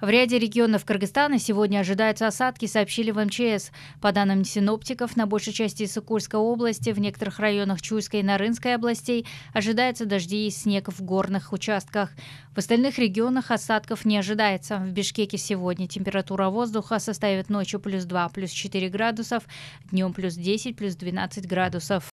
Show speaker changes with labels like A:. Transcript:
A: В ряде регионов Кыргызстана сегодня ожидаются осадки, сообщили в МЧС. По данным синоптиков, на большей части Сыкульской области, в некоторых районах Чуйской и Нарынской областей ожидаются дожди и снег в горных участках. В остальных регионах осадков не ожидается. В Бишкеке сегодня температура воздуха составит ночью плюс 2, плюс 4 градусов, днем плюс 10, плюс 12 градусов.